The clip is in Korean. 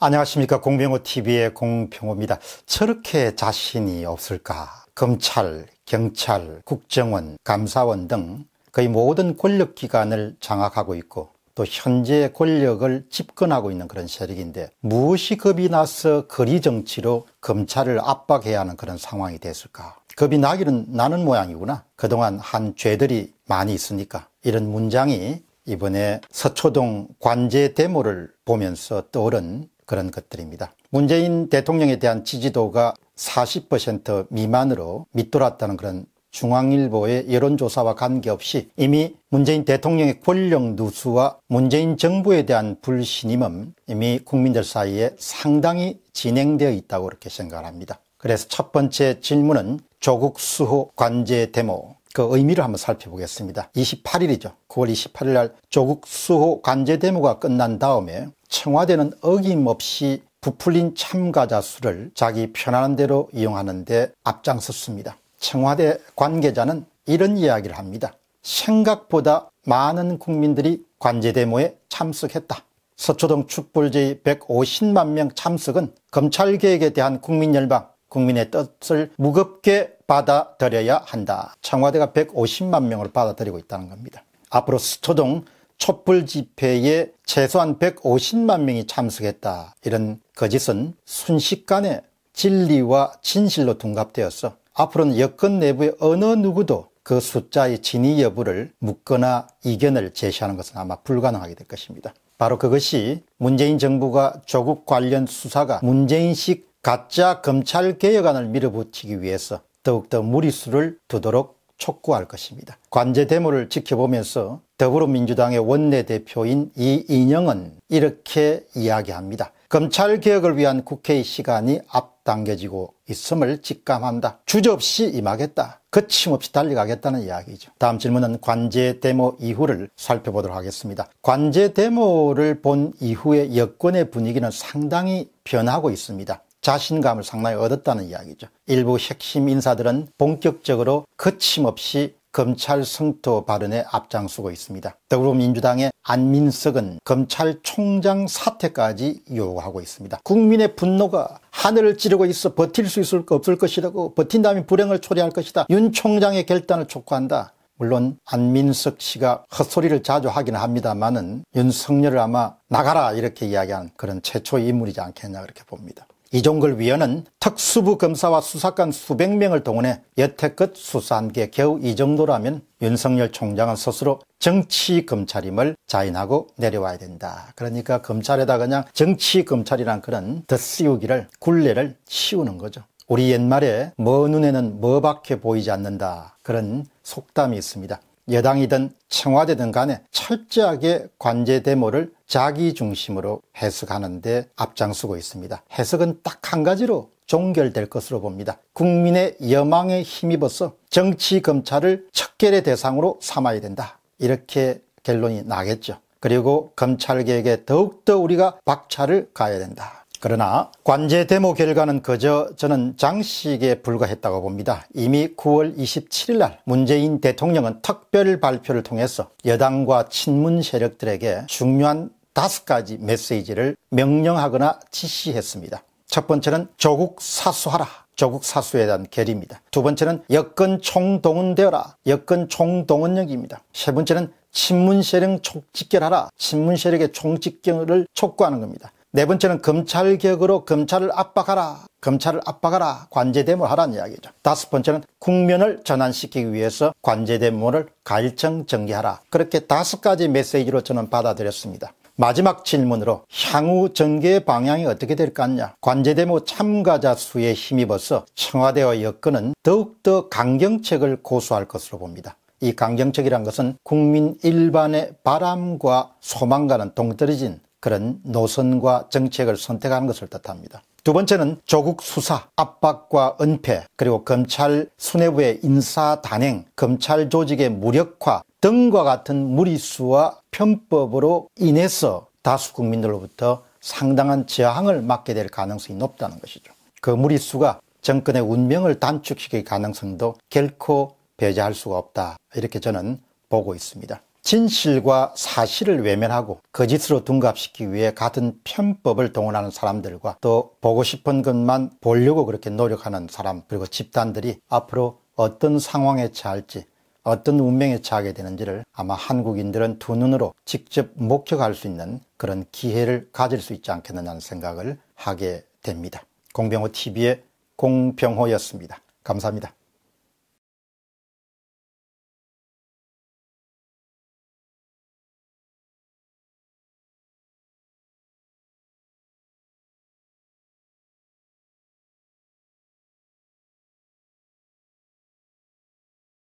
안녕하십니까 공병호TV의 공평호입니다. 저렇게 자신이 없을까? 검찰, 경찰, 국정원, 감사원 등 거의 모든 권력기관을 장악하고 있고 또 현재 권력을 집권하고 있는 그런 세력인데 무엇이 겁이 나서 거리 정치로 검찰을 압박해야 하는 그런 상황이 됐을까? 겁이 나기는 나는 모양이구나. 그동안 한 죄들이 많이 있으니까 이런 문장이 이번에 서초동 관제 데모를 보면서 떠오른 그런 것들입니다. 문재인 대통령에 대한 지지도가 40% 미만으로 밑돌았다는 그런 중앙일보의 여론조사와 관계없이 이미 문재인 대통령의 권력 누수와 문재인 정부에 대한 불신임은 이미 국민들 사이에 상당히 진행되어 있다고 그렇게 생각을 합니다. 그래서 첫 번째 질문은 조국 수호 관제 데모 그 의미를 한번 살펴보겠습니다. 28일이죠. 9월 28일 날 조국 수호 관제 데모가 끝난 다음에 청와대는 어김없이 부풀린 참가자 수를 자기 편안한 대로 이용하는데 앞장섰습니다. 청와대 관계자는 이런 이야기를 합니다. 생각보다 많은 국민들이 관제 데모에 참석했다. 서초동 축불제의 150만 명 참석은 검찰개혁에 대한 국민 열방, 국민의 뜻을 무겁게 받아들여야 한다. 청와대가 150만 명을 받아들이고 있다는 겁니다. 앞으로 수초동 촛불 집회에 최소한 150만 명이 참석했다. 이런 거짓은 그 순식간에 진리와 진실로 둔갑되어서 앞으로는 여권 내부의 어느 누구도 그 숫자의 진위 여부를 묻거나 이견을 제시하는 것은 아마 불가능하게 될 것입니다. 바로 그것이 문재인 정부가 조국 관련 수사가 문재인식 가짜 검찰 개혁안을 밀어붙이기 위해서 더욱더 무리수를 두도록 촉구할 것입니다. 관제 대모를 지켜보면서 더불어민주당의 원내대표인 이인영은 이렇게 이야기합니다. 검찰 개혁을 위한 국회의 시간이 앞당겨지고 있음을 직감한다. 주저없이 임하겠다. 거침없이 달려가겠다는 이야기죠. 다음 질문은 관제 데모 이후를 살펴보도록 하겠습니다. 관제 데모를 본 이후의 여권의 분위기는 상당히 변하고 있습니다. 자신감을 상당히 얻었다는 이야기죠. 일부 핵심 인사들은 본격적으로 거침없이 검찰 성토 발언에 앞장서고 있습니다. 더불어민주당의 안민석은 검찰총장 사퇴까지 요구하고 있습니다. 국민의 분노가 하늘을 찌르고 있어 버틸 수 있을 거 없을 것이라고 버틴다면 불행을 초래할 것이다. 윤 총장의 결단을 촉구한다. 물론 안민석 씨가 헛소리를 자주 하긴 합니다만은 윤석열을 아마 나가라 이렇게 이야기한 그런 최초의 인물이지 않겠냐 그렇게 봅니다. 이종걸 위원은 특수부 검사와 수사관 수백 명을 동원해 여태껏 수사한 게 겨우 이 정도라면 윤석열 총장은 스스로 정치 검찰임을 자인하고 내려와야 된다. 그러니까 검찰에다 그냥 정치 검찰이란 그런 덧씌우기를 굴레를 씌우는 거죠. 우리 옛말에 뭐 눈에는 뭐밖에 보이지 않는다. 그런 속담이 있습니다. 여당이든 청와대든 간에 철저하게 관제 대모를 자기 중심으로 해석하는 데 앞장서고 있습니다. 해석은 딱 한 가지로 종결될 것으로 봅니다. 국민의 여망에 힘입어서 정치 검찰을 척결의 대상으로 삼아야 된다. 이렇게 결론이 나겠죠. 그리고 검찰개혁에 더욱더 우리가 박차를 가야 된다. 그러나 관제 데모 결과는 그저 저는 장식에 불과했다고 봅니다. 이미 9월 27일 날 문재인 대통령은 특별 발표를 통해서 여당과 친문 세력들에게 중요한 다섯 가지 메시지를 명령하거나 지시했습니다. 첫 번째는 조국 사수하라. 조국 사수에 대한 결의입니다. 두 번째는 여권 총동원되어라. 여권 총동원력입니다. 세 번째는 친문 세력 총집결하라. 친문 세력의 총집결을 촉구하는 겁니다. 네 번째는 검찰개혁으로 검찰을 압박하라 검찰을 압박하라 관제대물 하라는 이야기죠 다섯 번째는 국면을 전환시키기 위해서 관제대물을 갈청 전개하라 그렇게 다섯 가지 메시지로 저는 받아들였습니다 마지막 질문으로 향후 전개의 방향이 어떻게 될 것같냐 관제대모 참가자 수에 힘입어서 청와대와 여건은 더욱더 강경책을 고수할 것으로 봅니다 이 강경책이란 것은 국민 일반의 바람과 소망과는 동떨어진 그런 노선과 정책을 선택하는 것을 뜻합니다. 두 번째는 조국 수사, 압박과 은폐, 그리고 검찰 수뇌부의 인사 단행, 검찰 조직의 무력화 등과 같은 무리수와 편법으로 인해서 다수 국민들로부터 상당한 저항을 맞게 될 가능성이 높다는 것이죠. 그 무리수가 정권의 운명을 단축시킬 가능성도 결코 배제할 수가 없다. 이렇게 저는 보고 있습니다. 진실과 사실을 외면하고 거짓으로 둔갑시키기 위해 같은 편법을 동원하는 사람들과 또 보고 싶은 것만 보려고 그렇게 노력하는 사람 그리고 집단들이 앞으로 어떤 상황에 처할지 어떤 운명에 처하게 되는지를 아마 한국인들은 두 눈으로 직접 목격할 수 있는 그런 기회를 가질 수 있지 않겠느냐는 생각을 하게 됩니다. 공병호 TV의 공병호였습니다. 감사합니다.